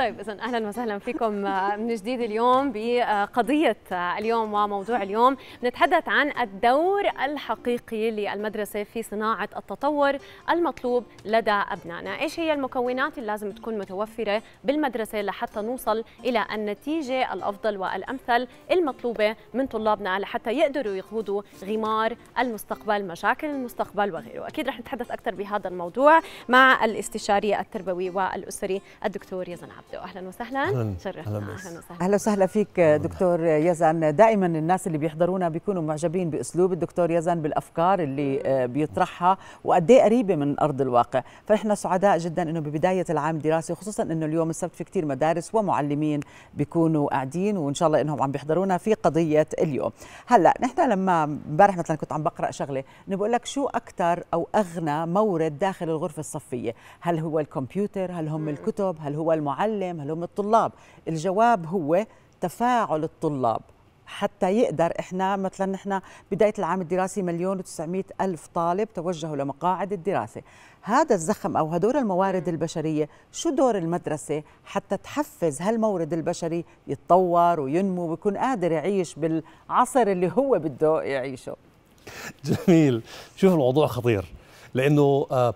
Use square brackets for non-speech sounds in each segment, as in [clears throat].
طيب اذا اهلا وسهلا فيكم آه، من جديد اليوم بقضيه آه، اليوم وموضوع اليوم نتحدث عن الدور الحقيقي للمدرسه في صناعه التطور المطلوب لدى ابنائنا، ايش هي المكونات اللي لازم تكون متوفره بالمدرسه لحتى نوصل الى النتيجه الافضل والامثل المطلوبه من طلابنا لحتى يقدروا يخوضوا غمار المستقبل، مشاكل المستقبل وغيره، اكيد رح نتحدث اكثر بهذا الموضوع مع الاستشاري التربوي والاسري الدكتور يزن عبد اهلا وسهلا اهلا وسهلا اهلا وسهلا فيك دكتور يزن دائما الناس اللي بيحضرونا بيكونوا معجبين باسلوب الدكتور يزن بالافكار اللي آه، بيطرحها وقد ايه قريبه من ارض الواقع فنحن سعداء جدا انه ببدايه العام الدراسي خصوصا انه اليوم السبت في كثير مدارس ومعلمين بيكونوا قاعدين وان شاء الله انهم عم بيحضرونا في قضيه اليوم هلا نحن لما امبارح مثلا كنت عم بقرا شغله انه بقول لك شو اكثر او اغنى مورد داخل الغرفه الصفيه هل هو الكمبيوتر هل هم الكتب هل هو المعلم المعلم هل هم الطلاب الجواب هو تفاعل الطلاب حتى يقدر احنا مثلا نحن بدايه العام الدراسي مليون و900 الف طالب توجهوا لمقاعد الدراسه هذا الزخم او هدول الموارد البشريه شو دور المدرسه حتى تحفز هالمورد البشري يتطور وينمو ويكون قادر يعيش بالعصر اللي هو بده يعيشه جميل شوف الموضوع خطير لانه آه،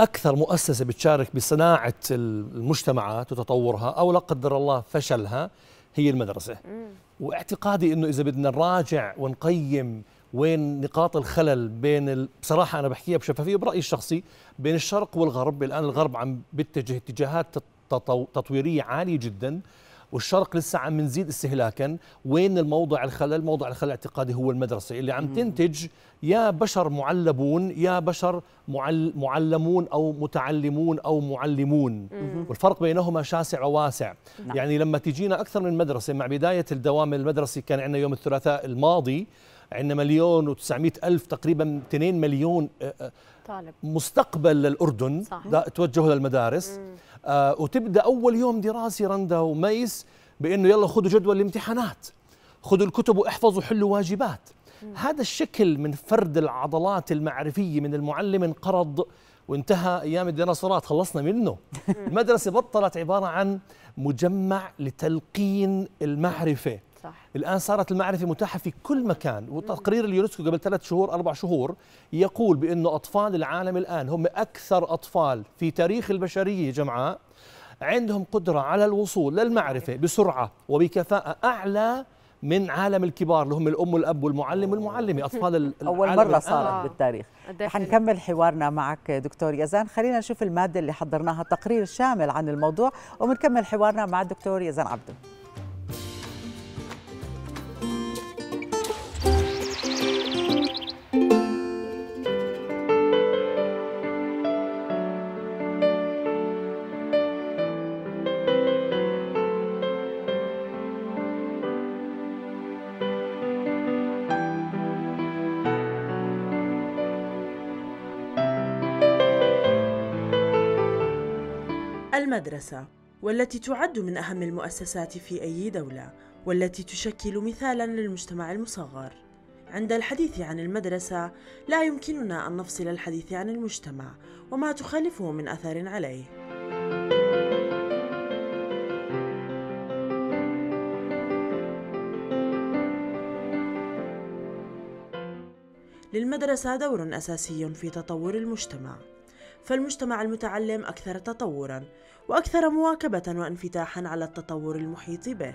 أكثر مؤسسة بتشارك بصناعة المجتمعات وتطورها أو لا قدر الله فشلها هي المدرسة مم. واعتقادي أنه إذا بدنا نراجع ونقيم وين نقاط الخلل بين ال... بصراحة أنا بحكيها بشفافية برأيي الشخصي بين الشرق والغرب الآن الغرب عم بيتجه اتجاهات تطو... تطويرية عالية جدا والشرق لسه عم نزيد استهلاكا وين الموضع الخلل موضع الخلل اعتقادي هو المدرسة اللي عم تنتج يا بشر معلبون يا بشر معل معلمون أو متعلمون أو معلمون والفرق بينهما شاسع وواسع نعم. يعني لما تجينا أكثر من مدرسة مع بداية الدوام المدرسي كان عندنا يوم الثلاثاء الماضي عندنا مليون و ألف تقريبا 2 مليون آه، آه، طالب مستقبل للأردن توجهوا للمدارس آه وتبدا اول يوم دراسي رندا وميس بانه يلا خذوا جدول الامتحانات خذوا الكتب واحفظوا حلوا واجبات هذا الشكل من فرد العضلات المعرفيه من المعلم انقرض وانتهى ايام الديناصورات خلصنا منه المدرسه بطلت عباره عن مجمع لتلقين المعرفه صح. الان صارت المعرفه متاحه في كل مكان وتقرير اليونسكو قبل ثلاث شهور اربع شهور يقول بانه اطفال العالم الان هم اكثر اطفال في تاريخ البشريه جمعاء عندهم قدرة على الوصول للمعرفة بسرعة وبكفاءة أعلى من عالم الكبار اللي هم الام والاب والمعلم والمعلمه اطفال اول مره صارت آه. بالتاريخ حنكمل حوارنا معك دكتور يزان خلينا نشوف الماده اللي حضرناها تقرير شامل عن الموضوع وبنكمل حوارنا مع الدكتور يزان عبده المدرسة والتي تعد من أهم المؤسسات في أي دولة والتي تشكل مثالا للمجتمع المصغر عند الحديث عن المدرسة لا يمكننا أن نفصل الحديث عن المجتمع وما تخالفه من أثر عليه للمدرسة دور أساسي في تطور المجتمع فالمجتمع المتعلم أكثر تطورا وأكثر مواكبة وانفتاحا على التطور المحيط به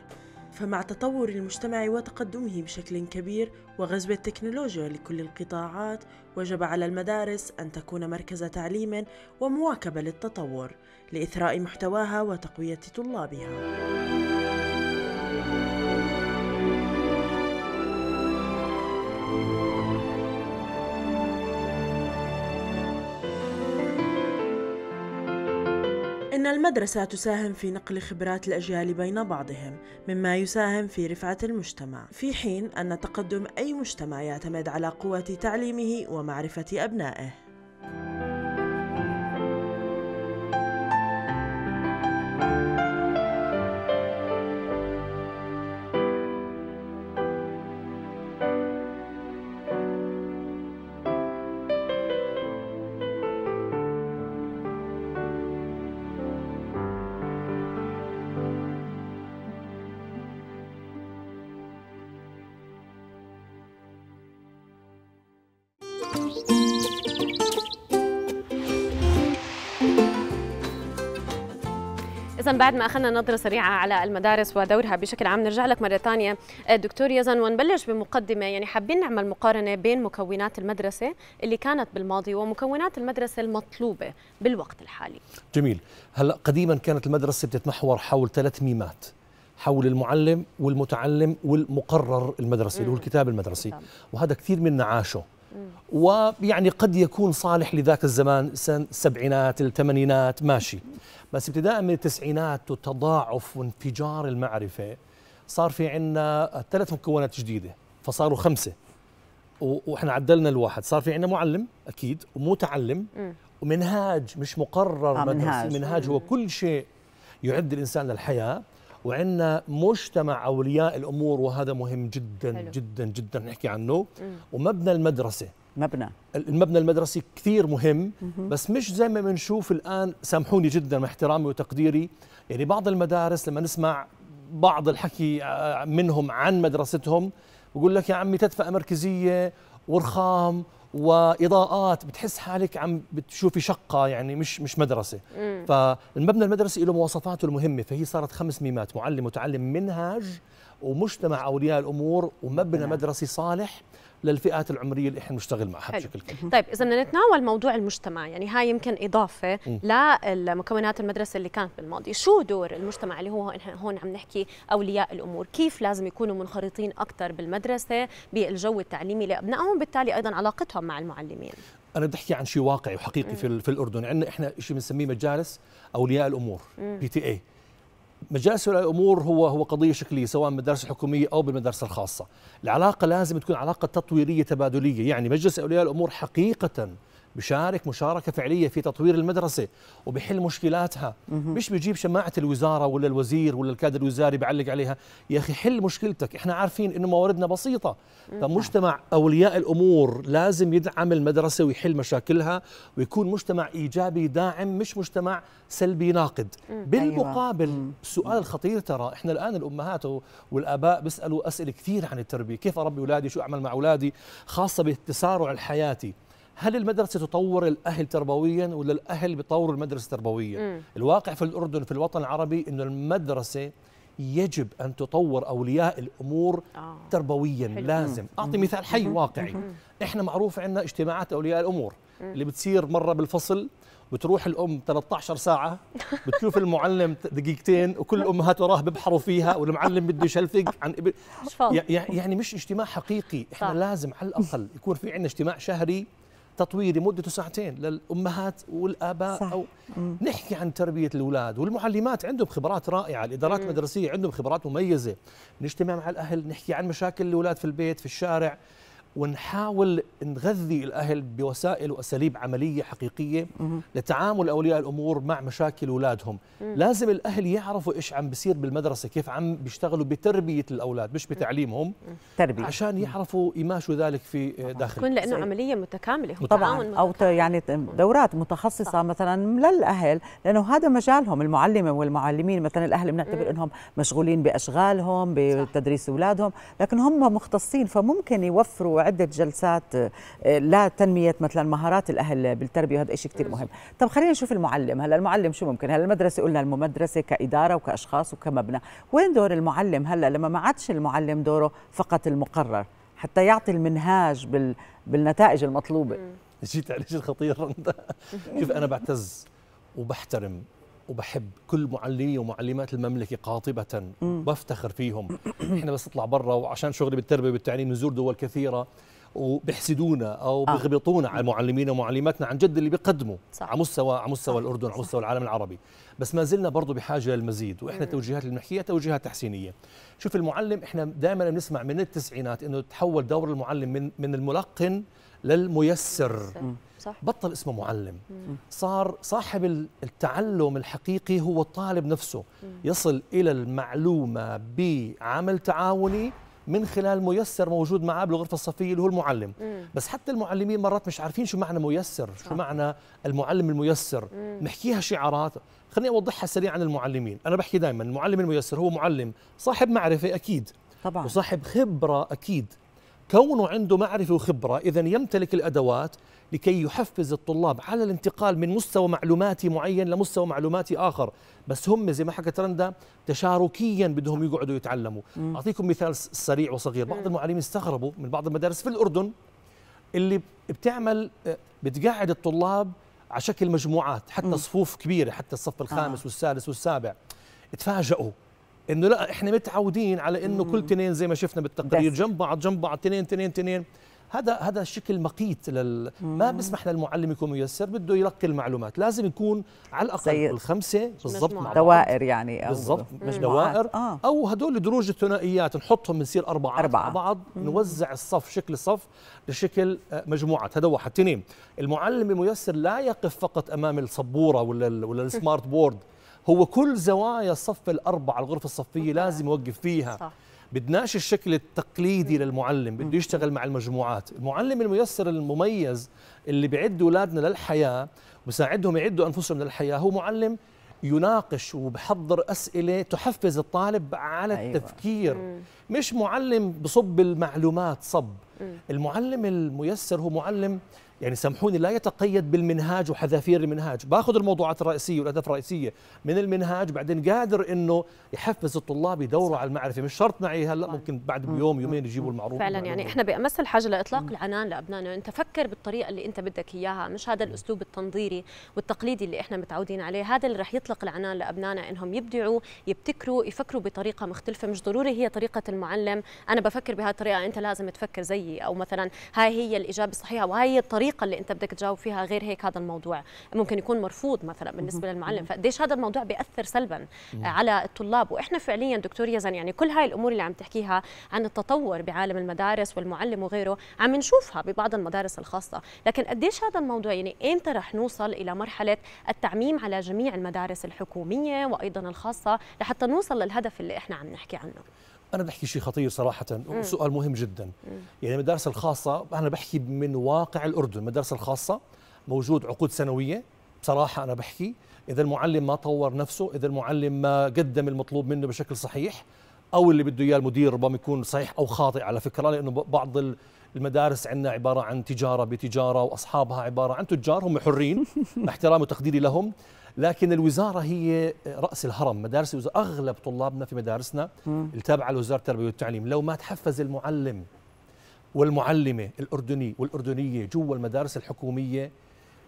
فمع تطور المجتمع وتقدمه بشكل كبير وغزو التكنولوجيا لكل القطاعات وجب على المدارس أن تكون مركز تعليم ومواكبة للتطور لإثراء محتواها وتقوية طلابها إن المدرسة تساهم في نقل خبرات الأجيال بين بعضهم مما يساهم في رفعة المجتمع في حين أن تقدم أي مجتمع يعتمد على قوة تعليمه ومعرفة أبنائه يزن بعد ما اخذنا نظره سريعه على المدارس ودورها بشكل عام نرجع لك مره ثانيه آه، دكتور يزن ونبلش بمقدمه يعني حابين نعمل مقارنه بين مكونات المدرسه اللي كانت بالماضي ومكونات المدرسه المطلوبه بالوقت الحالي. جميل، هلا قديما كانت المدرسه بتتمحور حول ثلاث ميمات حول المعلم والمتعلم والمقرر المدرسي اللي هو الكتاب المدرسي وهذا كثير منا عاشه ويعني قد يكون صالح لذاك الزمان سن السبعينات الثمانينات ماشي بس ابتداء من التسعينات وتضاعف وانفجار المعرفة صار في عنا ثلاث مكونات جديدة فصاروا خمسة واحنا عدلنا الواحد صار في عندنا معلم اكيد ومتعلم ومنهاج مش مقرر آه منهاج منهاج هو كل شيء يعد الانسان للحياه وعندنا مجتمع اولياء الامور وهذا مهم جدا حلو. جدا جدا نحكي عنه م. ومبنى المدرسه مبنى المبنى المدرسي كثير مهم مم. بس مش زي ما بنشوف الان سامحوني جدا مع احترامي وتقديري يعني بعض المدارس لما نسمع بعض الحكي آه، منهم عن مدرستهم بقول لك يا عمي تدفئه مركزيه ورخام واضاءات بتحس حالك عم بتشوفي شقه يعني مش مش مدرسه مم. فالمبنى المدرسي له مواصفاته المهمه فهي صارت خمس ميمات معلم متعلم منهاج ومجتمع اولياء الامور ومبنى مم. نعم. مدرسي صالح للفئات العمريه اللي احنا بنشتغل معها بشكل كبير طيب اذا بدنا نتناول موضوع المجتمع يعني هاي يمكن اضافه لمكونات المدرسه اللي كانت بالماضي شو دور المجتمع اللي هو هون عم نحكي اولياء الامور كيف لازم يكونوا منخرطين اكثر بالمدرسه بالجو التعليمي لابنائهم بالتالي ايضا علاقتهم مع المعلمين انا بدي احكي عن شيء واقعي وحقيقي في, في الاردن عندنا احنا شيء بنسميه مجالس اولياء الامور بي تي اي مجالس مجال الامور هو هو قضيه شكليه سواء بالمدارس الحكوميه او بالمدارس الخاصه، العلاقه لازم تكون علاقه تطويريه تبادليه، يعني مجلس اولياء الامور حقيقه بشارك مشاركة فعلية في تطوير المدرسة وبحل مشكلاتها مش بيجيب شماعة الوزارة ولا الوزير ولا الكادر الوزاري بعلق عليها يا أخي حل مشكلتك إحنا عارفين إنه مواردنا بسيطة فمجتمع أولياء الأمور لازم يدعم المدرسة ويحل مشاكلها ويكون مجتمع إيجابي داعم مش مجتمع سلبي ناقد أيوة. بالمقابل السؤال الخطير ترى إحنا الآن الأمهات والآباء بيسألوا أسئلة كثير عن التربية كيف أربي أولادي شو أعمل مع أولادي خاصة بالتسارع الحياتي هل المدرسه تطور الاهل تربويا ولا الاهل بيطوروا المدرسه تربويا مم. الواقع في الاردن في الوطن العربي انه المدرسه يجب ان تطور اولياء الامور آه. تربويا حلو. لازم اعطي مثال حي واقعي احنا معروف عندنا اجتماعات اولياء الامور اللي بتصير مره بالفصل بتروح الام 13 ساعه بتشوف المعلم دقيقتين وكل الامهات وراه بيبحروا فيها والمعلم بده يشلفق عن ابن [laughs] يعني مش اجتماع حقيقي احنا لازم على الاقل يكون في عندنا اجتماع شهري تطويري مدته ساعتين للامهات والاباء صح. او مم. نحكي عن تربيه الاولاد والمعلمات عندهم خبرات رائعه الادارات المدرسيه عندهم خبرات مميزه نجتمع مع الاهل نحكي عن مشاكل الاولاد في البيت في الشارع ونحاول نغذي الاهل بوسائل واساليب عمليه حقيقيه لتعامل اولياء الامور مع مشاكل اولادهم، لازم الاهل يعرفوا ايش عم بيصير بالمدرسه، كيف عم بيشتغلوا بتربيه الاولاد مش بتعليمهم تربيه عشان يعرفوا يماشوا ذلك في داخل تكون لانه عمليه متكامله هو طبعا او يعني دورات متخصصه مثلا للاهل لانه هذا مجالهم المعلمه والمعلمين مثلا الاهل بنعتبر انهم مشغولين باشغالهم بتدريس اولادهم، لكن هم مختصين فممكن يوفروا وعده جلسات آه، لا تنميه مثلا مهارات الاهل بالتربيه وهذا شيء كثير مهم طب خلينا نشوف المعلم هلا المعلم شو ممكن هلا المدرسه قلنا المدرسه كاداره وكاشخاص وكمبنى وين دور المعلم هلا لما ما عادش المعلم دوره فقط المقرر حتى يعطي المنهاج بال... بالنتائج المطلوبه جيت على شيء خطير شوف انا بعتز وبحترم وبحب كل معلمي ومعلمات المملكه قاطبه بفتخر فيهم [clears throat] احنا بس نطلع برا وعشان شغلي بالتربيه والتعليم نزور دول كثيره وبحسدونا او آه. بغبطونا على معلمينا ومعلماتنا عن جد اللي بيقدموا على مستوى على مستوى الاردن على مستوى العالم العربي بس ما زلنا برضه بحاجه للمزيد واحنا مم. توجيهات اللي بنحكيها توجيهات تحسينيه شوف المعلم احنا دائما بنسمع من التسعينات انه تحول دور المعلم من من الملقن للميسر مم. صح. بطل اسمه معلم مم. صار صاحب التعلم الحقيقي هو الطالب نفسه مم. يصل إلى المعلومة بعمل تعاوني من خلال ميسر موجود معاه بالغرفه الصفيه اللي هو المعلم مم. بس حتى المعلمين مرات مش عارفين شو معنى ميسر شو معنى المعلم الميسر مم. نحكيها شعارات خليني اوضحها سريعا عن المعلمين انا بحكي دائما المعلم الميسر هو معلم صاحب معرفه اكيد طبعا وصاحب خبره اكيد كونه عنده معرفه وخبره اذا يمتلك الادوات لكي يحفز الطلاب على الانتقال من مستوى معلوماتي معين لمستوى معلوماتي اخر بس هم زي ما حكت رندا تشاركيا بدهم يقعدوا يتعلموا مم. اعطيكم مثال سريع وصغير بعض المعلمين استغربوا من بعض المدارس في الاردن اللي بتعمل آه، بتقعد الطلاب على شكل مجموعات حتى مم. صفوف كبيره حتى الصف الخامس آه. والسادس والسابع تفاجئوا انه لا احنا متعودين على انه كل تنين زي ما شفنا بالتقرير جنب بعض جنب بعض تنين تنين تنين هذا هذا شكل مقيت لل... ما بيسمح للمعلم يكون ميسر بده يلقي المعلومات لازم يكون على الاقل الخمسه بالضبط مع دوائر يعني بالضبط مش دوائر آه. او هدول دروج الثنائيات نحطهم بنصير اربعات أربعة. مع بعض مم. نوزع الصف شكل صف لشكل آه، مجموعات هذا واحد اثنين المعلم الميسر لا يقف فقط امام السبوره ولا ال... ولا السمارت بورد [laughs] هو كل زوايا الصف الاربعه الغرفه الصفيه لازم يوقف فيها صح. بدناش الشكل التقليدي للمعلم بده يشتغل مع المجموعات المعلم الميسر المميز اللي بيعد اولادنا للحياه وبساعدهم يعدوا انفسهم للحياه هو معلم يناقش وبحضر اسئله تحفز الطالب على أيوة. التفكير مم. مش معلم بصب المعلومات صب مم. المعلم الميسر هو معلم يعني سامحوني لا يتقيد بالمنهاج وحذافير المنهاج باخذ الموضوعات الرئيسيه والاهداف الرئيسيه من المنهاج بعدين قادر انه يحفز الطلاب يدوروا على المعرفه مش شرط معي هلا ممكن بعد بيوم يومين يجيبوا المعروف فعلا يعني احنا بامس الحاجه لاطلاق العنان لابنائنا انت فكر بالطريقه اللي انت بدك اياها مش هذا الاسلوب التنظيري والتقليدي اللي احنا متعودين عليه هذا اللي رح يطلق العنان لابنائنا انهم يبدعوا يبتكروا يفكروا بطريقه مختلفه مش ضروري هي طريقه المعلم انا بفكر بهالطريقه انت لازم تفكر زيي او مثلا هاي هي الاجابه الصحيحه وهي الطريقه الطريقه اللي انت بدك تجاوب فيها غير هيك هذا الموضوع ممكن يكون مرفوض مثلا بالنسبه للمعلم فقديش هذا الموضوع بياثر سلبا على الطلاب واحنا فعليا دكتور يزن يعني كل هاي الامور اللي عم تحكيها عن التطور بعالم المدارس والمعلم وغيره عم نشوفها ببعض المدارس الخاصه لكن قديش هذا الموضوع يعني امتى رح نوصل الى مرحله التعميم على جميع المدارس الحكوميه وايضا الخاصه لحتى نوصل للهدف اللي احنا عم نحكي عنه انا بحكي شيء خطير صراحه وسؤال مهم جدا يعني المدارس الخاصه انا بحكي من واقع الاردن المدارس الخاصه موجود عقود سنويه بصراحه انا بحكي اذا المعلم ما طور نفسه اذا المعلم ما قدم المطلوب منه بشكل صحيح او اللي بده اياه المدير ربما يكون صحيح او خاطئ على فكره لانه بعض المدارس عندنا عباره عن تجاره بتجاره واصحابها عباره عن تجار هم حرين [laughs] احترام وتقديري لهم لكن الوزاره هي راس الهرم مدارس الوزارة اغلب طلابنا في مدارسنا التابعه لوزاره التربيه والتعليم لو ما تحفز المعلم والمعلمه الاردني والاردنيه جوا المدارس الحكوميه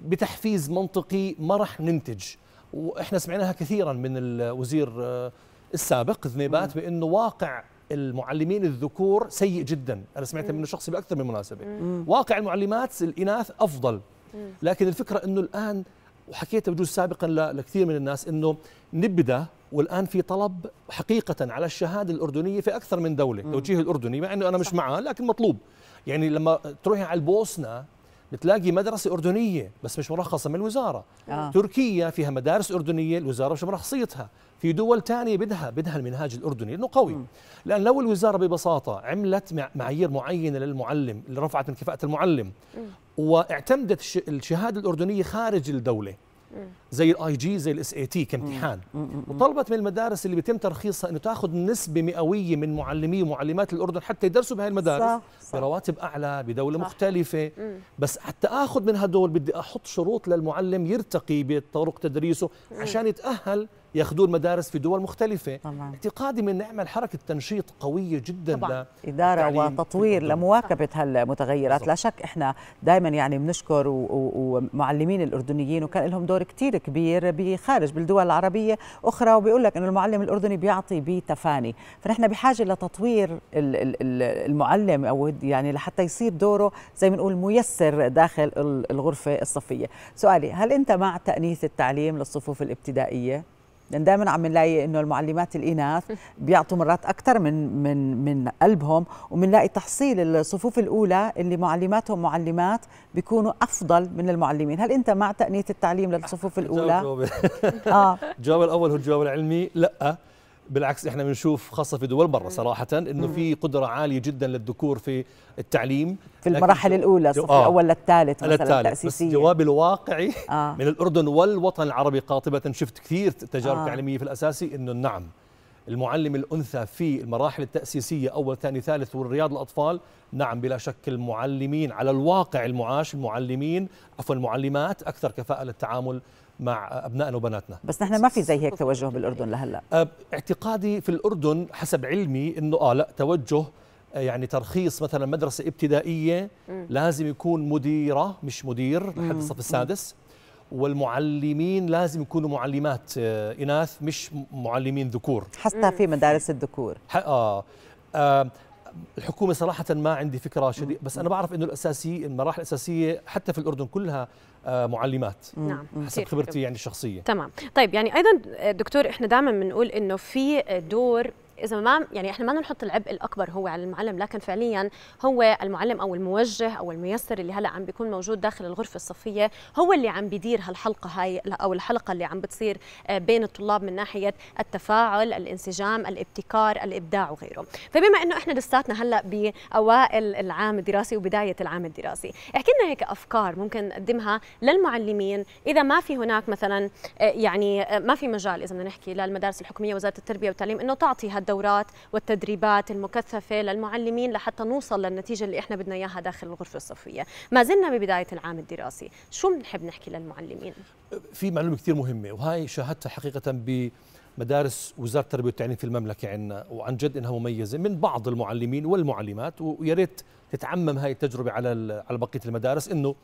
بتحفيز منطقي ما راح ننتج واحنا سمعناها كثيرا من الوزير آه، السابق ذنيبات بانه واقع المعلمين الذكور سيء جدا انا سمعتها منه شخصي باكثر من مناسبه واقع المعلمات الاناث افضل لكن الفكره انه الان وحكيت بجوز سابقا لكثير من الناس انه نبدا والان في طلب حقيقه على الشهاده الاردنيه في اكثر من دوله، توجيه الاردني مع انه انا مش معها لكن مطلوب، يعني لما تروحي على البوسنه بتلاقي مدرسة أردنية بس مش مرخصة من الوزارة آه. تركيا فيها مدارس أردنية الوزارة مش مرخصيتها في دول تانية بدها بدها المنهاج الأردني لأنه قوي م. لأن لو الوزارة ببساطة عملت معايير معينة للمعلم اللي رفعت من كفاءة المعلم م. واعتمدت الشهادة الأردنية خارج الدولة زي الاي جي زي الاس اي تي كامتحان وطلبت من المدارس اللي بيتم ترخيصها انه تاخذ نسبه مئويه من معلمي ومعلمات الاردن حتى يدرسوا بهاي المدارس صح صح برواتب اعلى بدوله صح مختلفه مم. بس حتى اخذ من هدول بدي احط شروط للمعلم يرتقي بطرق تدريسه مم. عشان يتاهل ياخذون مدارس في دول مختلفة طبعا. اعتقادي من نعمل حركة تنشيط قوية جدا طبعا. إدارة وتطوير لمواكبة هالمتغيرات لا شك إحنا دائما يعني بنشكر ومعلمين الأردنيين وكان لهم دور كثير كبير بخارج بالدول العربية أخرى وبيقول لك أنه المعلم الأردني بيعطي بتفاني فنحن بحاجة لتطوير المعلم أو يعني لحتى يصير دوره زي ما نقول ميسر داخل الغرفة الصفية سؤالي هل أنت مع تأنيث التعليم للصفوف الابتدائية؟ لان دائما عم نلاقي انه المعلمات الاناث [laughs] بيعطوا مرات اكثر من من من قلبهم وبنلاقي تحصيل الصفوف الاولى اللي معلماتهم معلمات بيكونوا افضل من المعلمين هل انت مع تانيه التعليم للصفوف [laughs] الاولى جواب اه الجواب [laughs] الاول هو الجواب العلمي لا بالعكس احنا بنشوف خاصه في دول برا صراحه انه في قدره عاليه جدا للذكور في التعليم في المراحل الاولى الصف آه الاول للثالث مثلا التالت. التاسيسيه بس جوابي الواقعي آه من الاردن والوطن العربي قاطبه شفت كثير تجارب آه تعليميه في الاساسي انه نعم المعلم الانثى في المراحل التاسيسيه اول ثاني ثالث والرياض الاطفال نعم بلا شك المعلمين على الواقع المعاش المعلمين عفوا المعلمات اكثر كفاءه للتعامل مع ابنائنا وبناتنا بس نحن ما في زي هيك توجه بالاردن لهلا أه، اعتقادي في الاردن حسب علمي انه اه لا توجه آه، يعني ترخيص مثلا مدرسه ابتدائيه لازم يكون مديره مش مدير لحد الصف السادس والمعلمين لازم يكونوا معلمات آه، اناث مش معلمين ذكور حتى في مدارس الذكور اه, آه الحكومه صراحه ما عندي فكره شديدة بس انا بعرف انه الاساسي المراحل الاساسيه حتى في الاردن كلها آه، معلمات نعم حسب خبرتي يعني الشخصيه تمام طيب يعني ايضا آه، دكتور احنا دائما بنقول انه في دور اذا ما يعني احنا ما نحط العبء الاكبر هو على المعلم لكن فعليا هو المعلم او الموجه او الميسر اللي هلا عم بيكون موجود داخل الغرفه الصفيه هو اللي عم بيدير هالحلقه هاي او الحلقه اللي عم بتصير آه، بين الطلاب من ناحيه التفاعل الانسجام الابتكار الابداع وغيره فبما انه احنا لساتنا هلا باوائل العام الدراسي وبدايه العام الدراسي احكي لنا هيك افكار ممكن نقدمها للمعلمين اذا ما في هناك مثلا آه، يعني آه، ما في مجال اذا بدنا نحكي للمدارس الحكوميه وزاره التربيه والتعليم انه تعطي هالدور الدورات والتدريبات المكثفه للمعلمين لحتى نوصل للنتيجه اللي احنا بدنا اياها داخل الغرفه الصفويه ما زلنا ببدايه العام الدراسي شو بنحب نحكي للمعلمين في معلومه كثير مهمه وهي شاهدتها حقيقه ب مدارس وزاره التربيه والتعليم في المملكه عندنا وعن جد انها مميزه من بعض المعلمين والمعلمات ويا ريت تتعمم هاي التجربه على على بقيه المدارس انه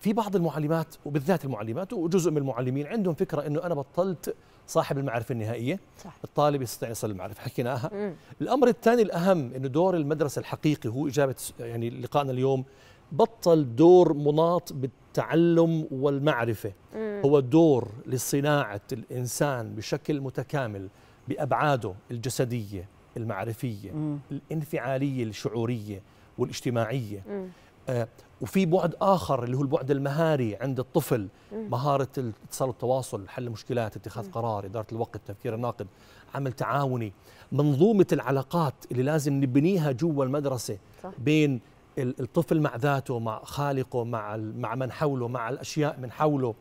في بعض المعلمات وبالذات المعلمات وجزء من المعلمين عندهم فكره انه انا بطلت صاحب المعرفه النهائيه صح. الطالب يستطيع يصل للمعرفه حكيناها مم. الامر الثاني الاهم انه دور المدرسه الحقيقي هو اجابه يعني لقائنا اليوم بطل دور مناط بالتعلم والمعرفه مم. هو دور لصناعه الانسان بشكل متكامل بابعاده الجسديه المعرفيه مم. الانفعاليه الشعوريه والاجتماعيه مم. آه، وفي بعد اخر اللي هو البعد المهاري عند الطفل مهاره الاتصال والتواصل حل المشكلات اتخاذ قرار اداره الوقت التفكير الناقد عمل تعاوني منظومه العلاقات اللي لازم نبنيها جوا المدرسه صح. بين الطفل مع ذاته مع خالقه مع مع من حوله مع الاشياء من حوله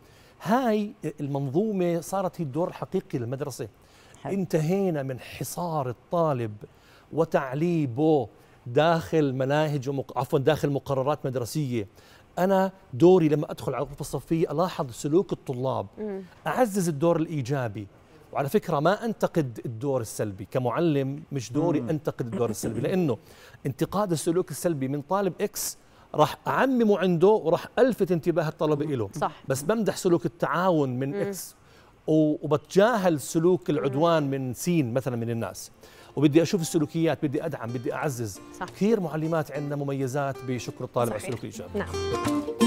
هاي المنظومه صارت هي الدور الحقيقي للمدرسه انتهينا من حصار الطالب وتعليبه داخل مناهج ومق... عفوا داخل مقررات مدرسيه انا دوري لما ادخل على الغرفه الصفيه الاحظ سلوك الطلاب اعزز الدور الايجابي وعلى فكره ما انتقد الدور السلبي كمعلم مش دوري انتقد الدور [laughs] السلبي لانه انتقاد السلوك السلبي من طالب اكس راح اعممه عنده وراح الفت انتباه الطلبه له صح. بس بمدح سلوك التعاون من اكس وبتجاهل سلوك العدوان من سين مثلا من الناس وبدي اشوف السلوكيات بدي ادعم بدي اعزز صح. كثير معلمات عندنا مميزات بشكر الطالب صحيح. على السلوك الايجابي نعم